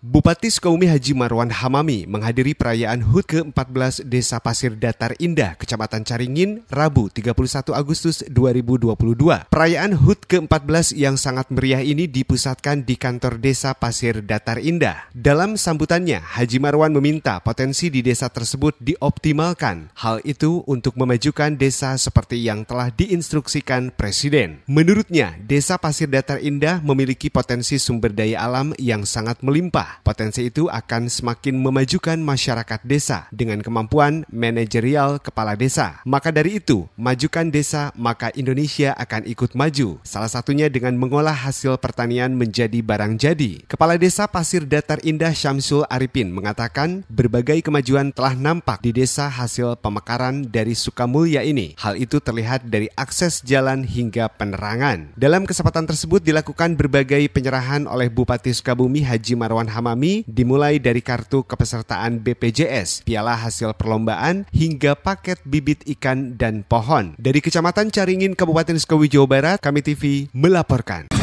Bupati Sukabumi Haji Marwan Hamami menghadiri perayaan HUT ke-14 Desa Pasir Datar Indah, Kecamatan Caringin, Rabu 31 Agustus 2022. Perayaan HUT ke-14 yang sangat meriah ini dipusatkan di kantor Desa Pasir Datar Indah. Dalam sambutannya, Haji Marwan meminta potensi di desa tersebut dioptimalkan. Hal itu untuk memajukan desa seperti yang telah diinstruksikan Presiden. Menurutnya, Desa Pasir Datar Indah memiliki potensi sumber daya alam yang sangat melimpah Potensi itu akan semakin memajukan masyarakat desa dengan kemampuan manajerial kepala desa. Maka dari itu, majukan desa maka Indonesia akan ikut maju. Salah satunya dengan mengolah hasil pertanian menjadi barang jadi. Kepala Desa Pasir Datar Indah Syamsul Arifin mengatakan berbagai kemajuan telah nampak di desa hasil pemekaran dari Sukamulya ini. Hal itu terlihat dari akses jalan hingga penerangan. Dalam kesempatan tersebut dilakukan berbagai penyerahan oleh Bupati Sukabumi Haji Marwan Hamami dimulai dari kartu kepesertaan BPJS, piala hasil perlombaan, hingga paket bibit ikan dan pohon. Dari Kecamatan Caringin, Kabupaten Sekawi, Jawa Barat, kami TV melaporkan.